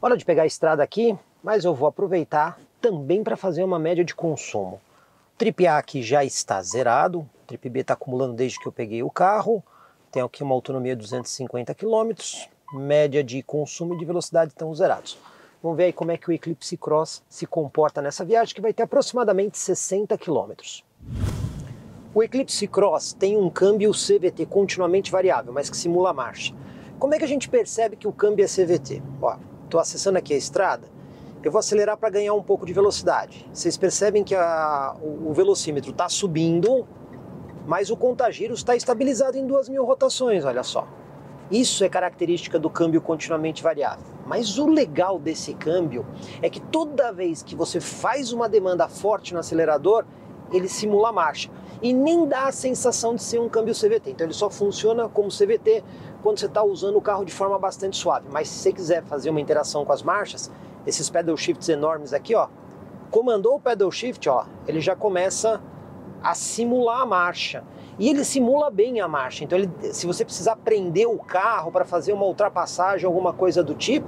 [SPEAKER 1] Hora de pegar a estrada aqui, mas eu vou aproveitar também para fazer uma média de consumo. O trip A aqui já está zerado, o trip B está acumulando desde que eu peguei o carro, tem aqui uma autonomia de 250 km, média de consumo e de velocidade estão zerados. Vamos ver aí como é que o Eclipse Cross se comporta nessa viagem, que vai ter aproximadamente 60 km. O Eclipse Cross tem um câmbio CVT continuamente variável, mas que simula marcha. Como é que a gente percebe que o câmbio é CVT? Estou acessando aqui a estrada, eu vou acelerar para ganhar um pouco de velocidade. Vocês percebem que a, o velocímetro está subindo, mas o contagiros está estabilizado em 2.000 rotações, olha só. Isso é característica do câmbio continuamente variável. Mas o legal desse câmbio é que toda vez que você faz uma demanda forte no acelerador, ele simula a marcha e nem dá a sensação de ser um câmbio CVT. Então ele só funciona como CVT quando você está usando o carro de forma bastante suave. Mas se você quiser fazer uma interação com as marchas, esses pedal shifts enormes aqui, ó, comandou o pedal shift, ó, ele já começa a simular a marcha. E ele simula bem a marcha. Então, ele, se você precisar prender o carro para fazer uma ultrapassagem, alguma coisa do tipo,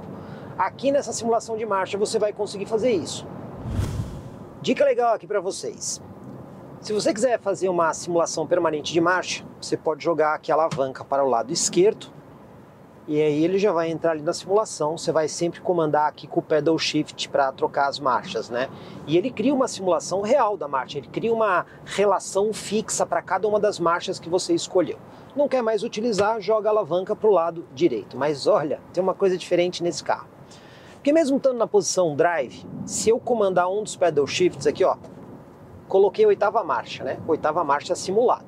[SPEAKER 1] aqui nessa simulação de marcha você vai conseguir fazer isso. Dica legal aqui para vocês. Se você quiser fazer uma simulação permanente de marcha, você pode jogar aqui a alavanca para o lado esquerdo e aí ele já vai entrar ali na simulação, você vai sempre comandar aqui com o pedal shift para trocar as marchas, né? E ele cria uma simulação real da marcha, ele cria uma relação fixa para cada uma das marchas que você escolheu. Não quer mais utilizar, joga a alavanca para o lado direito. Mas olha, tem uma coisa diferente nesse carro. Porque mesmo estando na posição drive, se eu comandar um dos pedal shifts aqui, ó, coloquei a oitava marcha, né? Oitava marcha simulada.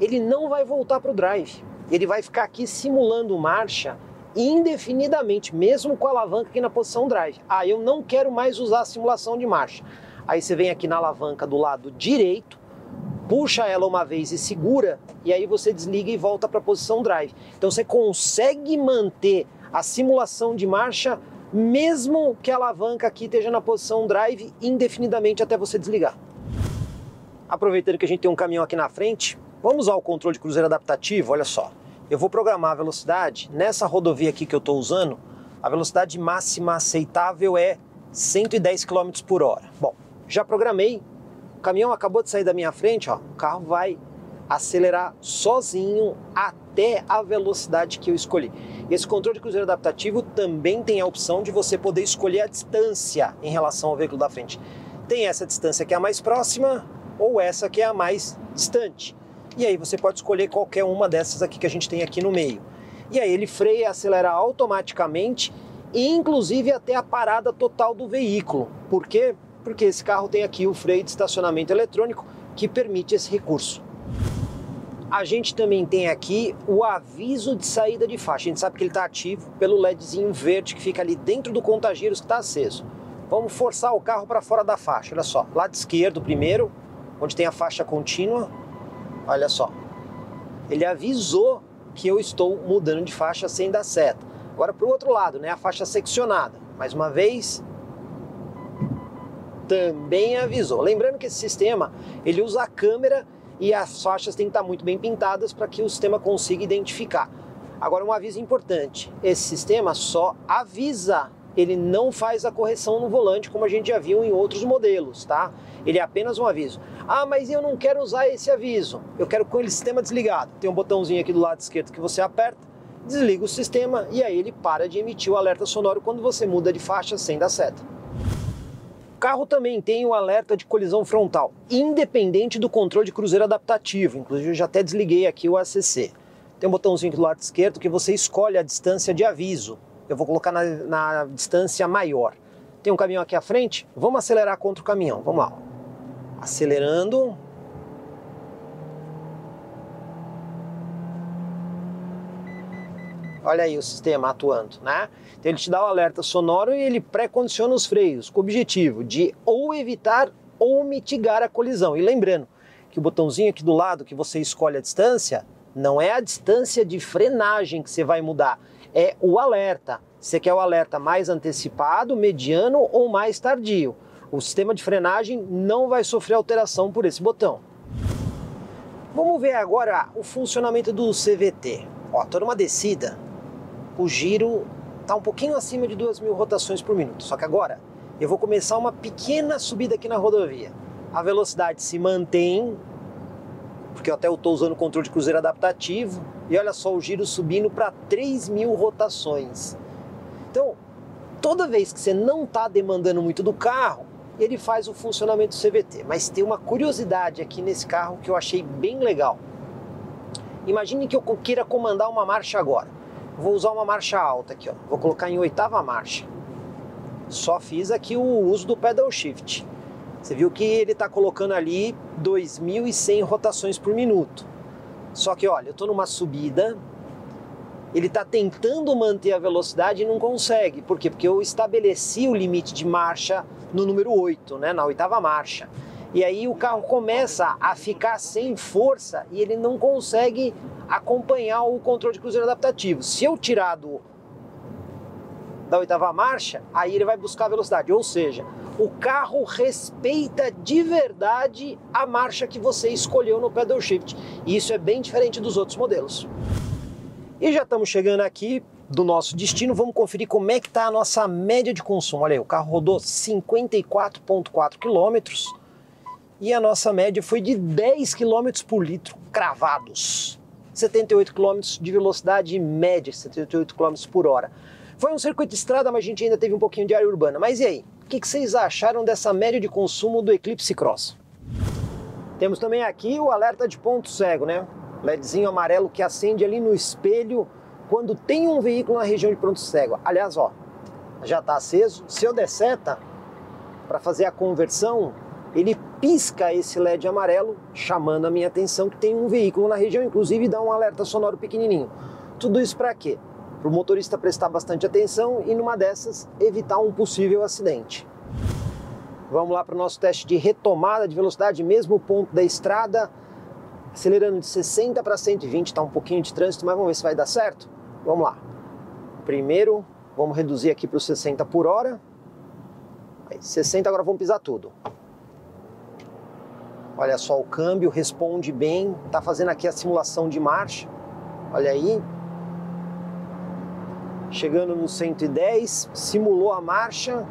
[SPEAKER 1] Ele não vai voltar para o drive ele vai ficar aqui simulando marcha indefinidamente, mesmo com a alavanca aqui na posição drive. Ah, eu não quero mais usar a simulação de marcha. Aí você vem aqui na alavanca do lado direito, puxa ela uma vez e segura, e aí você desliga e volta para a posição drive. Então você consegue manter a simulação de marcha mesmo que a alavanca aqui esteja na posição drive indefinidamente até você desligar. Aproveitando que a gente tem um caminhão aqui na frente, vamos ao controle de cruzeiro adaptativo, olha só eu vou programar a velocidade. Nessa rodovia aqui que eu estou usando, a velocidade máxima aceitável é 110 km por hora. Bom, já programei, o caminhão acabou de sair da minha frente, ó, o carro vai acelerar sozinho até a velocidade que eu escolhi. Esse controle de cruzeiro adaptativo também tem a opção de você poder escolher a distância em relação ao veículo da frente. Tem essa distância que é a mais próxima ou essa que é a mais distante. E aí você pode escolher qualquer uma dessas aqui que a gente tem aqui no meio. E aí ele freia e acelera automaticamente, inclusive até a parada total do veículo. Por quê? Porque esse carro tem aqui o freio de estacionamento eletrônico que permite esse recurso. A gente também tem aqui o aviso de saída de faixa. A gente sabe que ele está ativo pelo LEDzinho verde que fica ali dentro do contagiros que está aceso. Vamos forçar o carro para fora da faixa. Olha só, lado esquerdo primeiro, onde tem a faixa contínua, Olha só. Ele avisou que eu estou mudando de faixa sem dar seta. Agora para o outro lado, né? A faixa seccionada. Mais uma vez, também avisou. Lembrando que esse sistema ele usa a câmera e as faixas têm que estar muito bem pintadas para que o sistema consiga identificar. Agora um aviso importante: esse sistema só avisa ele não faz a correção no volante como a gente já viu em outros modelos, tá? Ele é apenas um aviso. Ah, mas eu não quero usar esse aviso. Eu quero com ele sistema desligado. Tem um botãozinho aqui do lado esquerdo que você aperta, desliga o sistema e aí ele para de emitir o alerta sonoro quando você muda de faixa sem dar seta. O carro também tem o alerta de colisão frontal, independente do controle de cruzeiro adaptativo. Inclusive eu já até desliguei aqui o ACC. Tem um botãozinho aqui do lado esquerdo que você escolhe a distância de aviso eu vou colocar na, na distância maior. Tem um caminhão aqui à frente, vamos acelerar contra o caminhão, vamos lá. Acelerando, Olha aí o sistema atuando, né? Então ele te dá o um alerta sonoro e ele pré-condiciona os freios com o objetivo de ou evitar ou mitigar a colisão. E lembrando que o botãozinho aqui do lado que você escolhe a distância, não é a distância de frenagem que você vai mudar, é o alerta. Você quer o alerta mais antecipado, mediano ou mais tardio. O sistema de frenagem não vai sofrer alteração por esse botão. Vamos ver agora o funcionamento do CVT. Ó, tô numa descida, o giro está um pouquinho acima de 2.000 rotações por minuto. Só que agora eu vou começar uma pequena subida aqui na rodovia. A velocidade se mantém porque até eu estou usando o controle de cruzeiro adaptativo, e olha só o giro subindo para 3 mil rotações. Então, toda vez que você não está demandando muito do carro, ele faz o funcionamento do CVT. Mas tem uma curiosidade aqui nesse carro que eu achei bem legal. Imagine que eu queira comandar uma marcha agora. Vou usar uma marcha alta aqui, ó. vou colocar em oitava marcha. Só fiz aqui o uso do pedal shift. Você viu que ele está colocando ali 2.100 rotações por minuto. Só que olha, eu estou numa subida, ele está tentando manter a velocidade e não consegue. Por quê? Porque eu estabeleci o limite de marcha no número 8, né? na oitava marcha. E aí o carro começa a ficar sem força e ele não consegue acompanhar o controle de cruzeiro adaptativo. Se eu tirar do, da oitava marcha, aí ele vai buscar velocidade. Ou seja, o carro respeita de verdade a marcha que você escolheu no pedal shift. E isso é bem diferente dos outros modelos. E já estamos chegando aqui do nosso destino, vamos conferir como é que está a nossa média de consumo. Olha aí, o carro rodou 54,4 km e a nossa média foi de 10 km por litro cravados. 78 km de velocidade média, 78 km por hora. Foi um circuito de estrada, mas a gente ainda teve um pouquinho de área urbana. Mas e aí? que, que vocês acharam dessa média de consumo do Eclipse Cross? Temos também aqui o alerta de ponto cego, né? LEDzinho amarelo que acende ali no espelho quando tem um veículo na região de ponto cego. Aliás, ó, já está aceso. Se eu der seta para fazer a conversão, ele pisca esse LED amarelo, chamando a minha atenção que tem um veículo na região, inclusive dá um alerta sonoro pequenininho. Tudo isso para quê? para o motorista prestar bastante atenção e, numa dessas, evitar um possível acidente. Vamos lá para o nosso teste de retomada de velocidade, mesmo ponto da estrada, acelerando de 60 para 120, está um pouquinho de trânsito, mas vamos ver se vai dar certo? Vamos lá. Primeiro, vamos reduzir aqui para os 60 por hora. Aí, 60, agora vamos pisar tudo. Olha só, o câmbio responde bem, está fazendo aqui a simulação de marcha. Olha aí, chegando no 110, simulou a marcha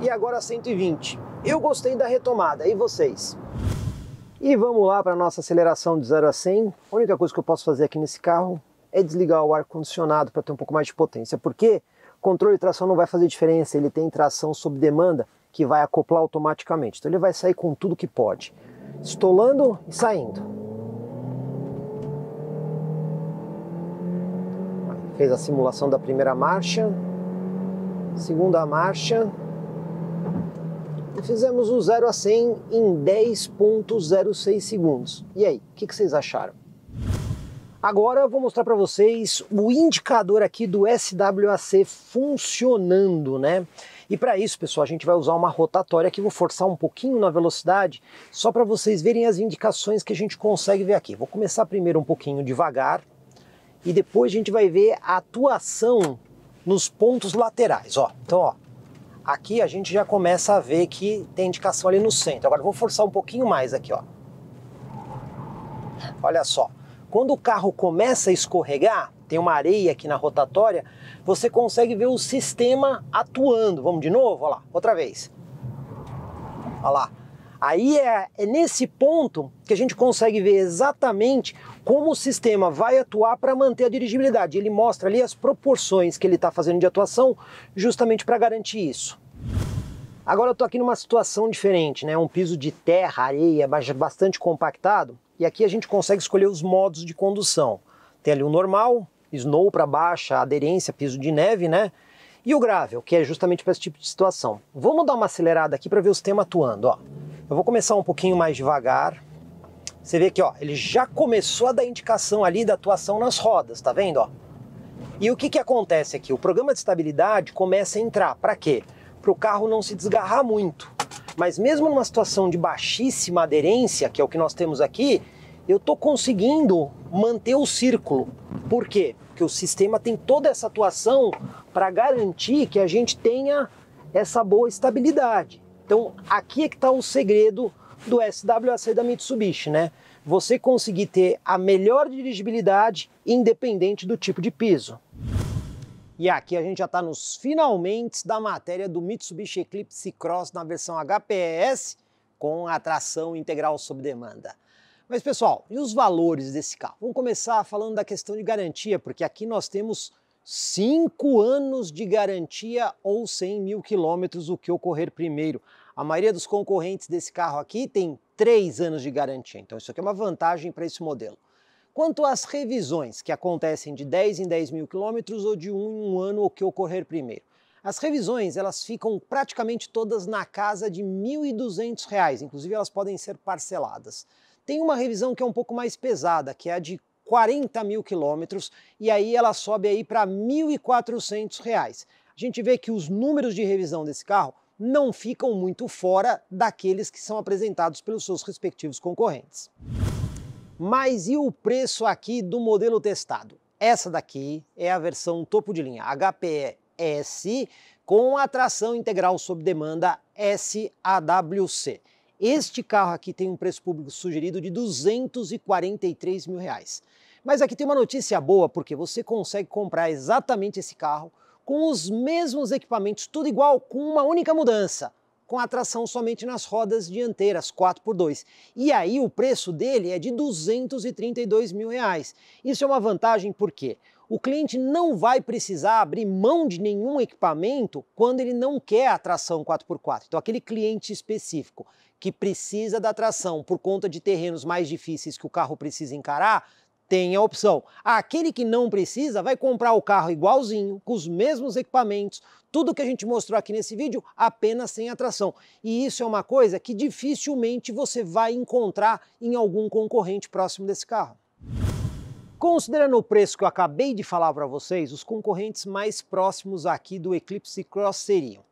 [SPEAKER 1] e agora 120. Eu gostei da retomada, e vocês? E vamos lá para nossa aceleração de 0 a 100. A única coisa que eu posso fazer aqui nesse carro é desligar o ar condicionado para ter um pouco mais de potência, porque controle de tração não vai fazer diferença, ele tem tração sob demanda que vai acoplar automaticamente. Então ele vai sair com tudo que pode, estolando e saindo. fez a simulação da primeira marcha, segunda marcha, e fizemos o 0 a 100 em 10.06 segundos. E aí, o que, que vocês acharam? Agora eu vou mostrar para vocês o indicador aqui do SWAC funcionando, né? E para isso, pessoal, a gente vai usar uma rotatória que vou forçar um pouquinho na velocidade, só para vocês verem as indicações que a gente consegue ver aqui. Vou começar primeiro um pouquinho devagar, e depois a gente vai ver a atuação nos pontos laterais, ó. Então, ó, aqui a gente já começa a ver que tem indicação ali no centro. Agora vou forçar um pouquinho mais aqui, ó. Olha só, quando o carro começa a escorregar, tem uma areia aqui na rotatória, você consegue ver o sistema atuando. Vamos de novo? Olha lá, outra vez. Olha lá. Aí é, é, nesse ponto que a gente consegue ver exatamente como o sistema vai atuar para manter a dirigibilidade. Ele mostra ali as proporções que ele está fazendo de atuação justamente para garantir isso. Agora eu estou aqui numa situação diferente, né? um piso de terra, areia, bastante compactado, e aqui a gente consegue escolher os modos de condução. Tem ali o normal, snow para baixa, aderência, piso de neve, né? E o gravel, que é justamente para esse tipo de situação. Vamos dar uma acelerada aqui para ver o sistema atuando. Ó. Eu vou começar um pouquinho mais devagar. Você vê que ó, ele já começou a dar indicação ali da atuação nas rodas, tá vendo? Ó? E o que, que acontece aqui? O programa de estabilidade começa a entrar. Para quê? Para o carro não se desgarrar muito. Mas mesmo numa situação de baixíssima aderência, que é o que nós temos aqui, eu estou conseguindo manter o círculo. Por quê? porque o sistema tem toda essa atuação para garantir que a gente tenha essa boa estabilidade. Então, aqui é que está o segredo do SWAC da Mitsubishi, né? Você conseguir ter a melhor dirigibilidade independente do tipo de piso. E aqui a gente já está nos finalmente da matéria do Mitsubishi Eclipse Cross na versão HPS com a tração integral sob demanda. Mas pessoal, e os valores desse carro? Vamos começar falando da questão de garantia, porque aqui nós temos 5 anos de garantia ou 100 mil quilômetros, o que ocorrer primeiro. A maioria dos concorrentes desse carro aqui tem 3 anos de garantia, então isso aqui é uma vantagem para esse modelo. Quanto às revisões, que acontecem de 10 em 10 mil quilômetros ou de 1 um em 1 ano, o que ocorrer primeiro? As revisões elas ficam praticamente todas na casa de R$ 1.200, inclusive elas podem ser parceladas. Tem uma revisão que é um pouco mais pesada, que é a de 40 mil quilômetros, e aí ela sobe aí para R$ 1.400. A gente vê que os números de revisão desse carro não ficam muito fora daqueles que são apresentados pelos seus respectivos concorrentes. Mas e o preço aqui do modelo testado? Essa daqui é a versão topo de linha HPE S com a tração integral sob demanda SAWC. Este carro aqui tem um preço público sugerido de 243 mil reais. Mas aqui tem uma notícia boa, porque você consegue comprar exatamente esse carro com os mesmos equipamentos, tudo igual, com uma única mudança, com a tração somente nas rodas dianteiras 4x2. E aí o preço dele é de 232 mil reais. Isso é uma vantagem porque o cliente não vai precisar abrir mão de nenhum equipamento quando ele não quer a tração 4x4. Então, aquele cliente específico que precisa da tração por conta de terrenos mais difíceis que o carro precisa encarar, tem a opção. Aquele que não precisa vai comprar o carro igualzinho, com os mesmos equipamentos, tudo que a gente mostrou aqui nesse vídeo, apenas sem atração. E isso é uma coisa que dificilmente você vai encontrar em algum concorrente próximo desse carro. Considerando o preço que eu acabei de falar para vocês, os concorrentes mais próximos aqui do Eclipse Cross seriam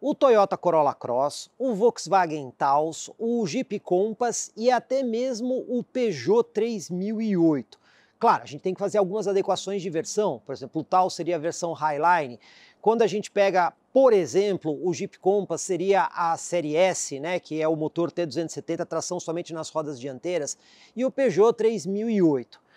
[SPEAKER 1] o Toyota Corolla Cross, o Volkswagen Taos, o Jeep Compass e até mesmo o Peugeot 3008. Claro, a gente tem que fazer algumas adequações de versão, por exemplo, o Taos seria a versão Highline. Quando a gente pega, por exemplo, o Jeep Compass seria a série S, né, que é o motor T270, tração somente nas rodas dianteiras, e o Peugeot 3008.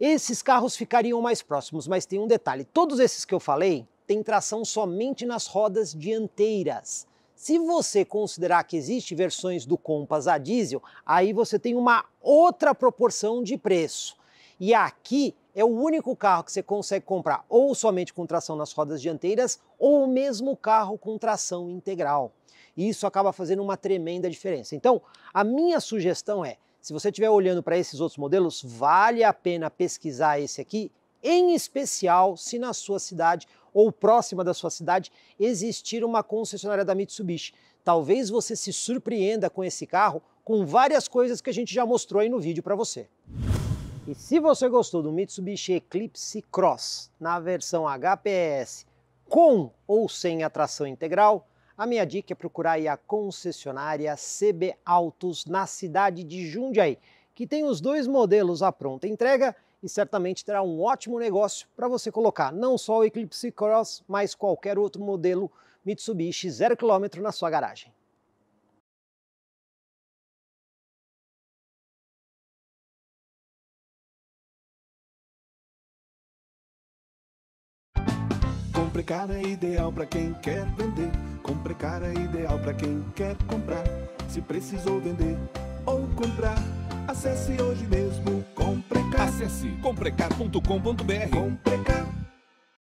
[SPEAKER 1] Esses carros ficariam mais próximos, mas tem um detalhe: todos esses que eu falei têm tração somente nas rodas dianteiras. Se você considerar que existem versões do Compass a diesel, aí você tem uma outra proporção de preço. E aqui é o único carro que você consegue comprar ou somente com tração nas rodas dianteiras ou o mesmo carro com tração integral. E isso acaba fazendo uma tremenda diferença. Então, a minha sugestão é: se você estiver olhando para esses outros modelos, vale a pena pesquisar esse aqui, em especial se na sua cidade ou próxima da sua cidade existir uma concessionária da Mitsubishi. Talvez você se surpreenda com esse carro, com várias coisas que a gente já mostrou aí no vídeo para você. E se você gostou do Mitsubishi Eclipse Cross na versão HPS com ou sem a tração integral, a minha dica é procurar a concessionária CB Autos na cidade de Jundiaí, que tem os dois modelos à pronta entrega e certamente terá um ótimo negócio para você colocar não só o Eclipse Cross, mas qualquer outro modelo Mitsubishi zero quilômetro na sua garagem.
[SPEAKER 2] Compre é ideal para quem quer vender. Compre é ideal para quem quer comprar. Se precisou vender ou comprar, acesse hoje mesmo Comprecar. Acesse comprecar.com.br. Comprecar.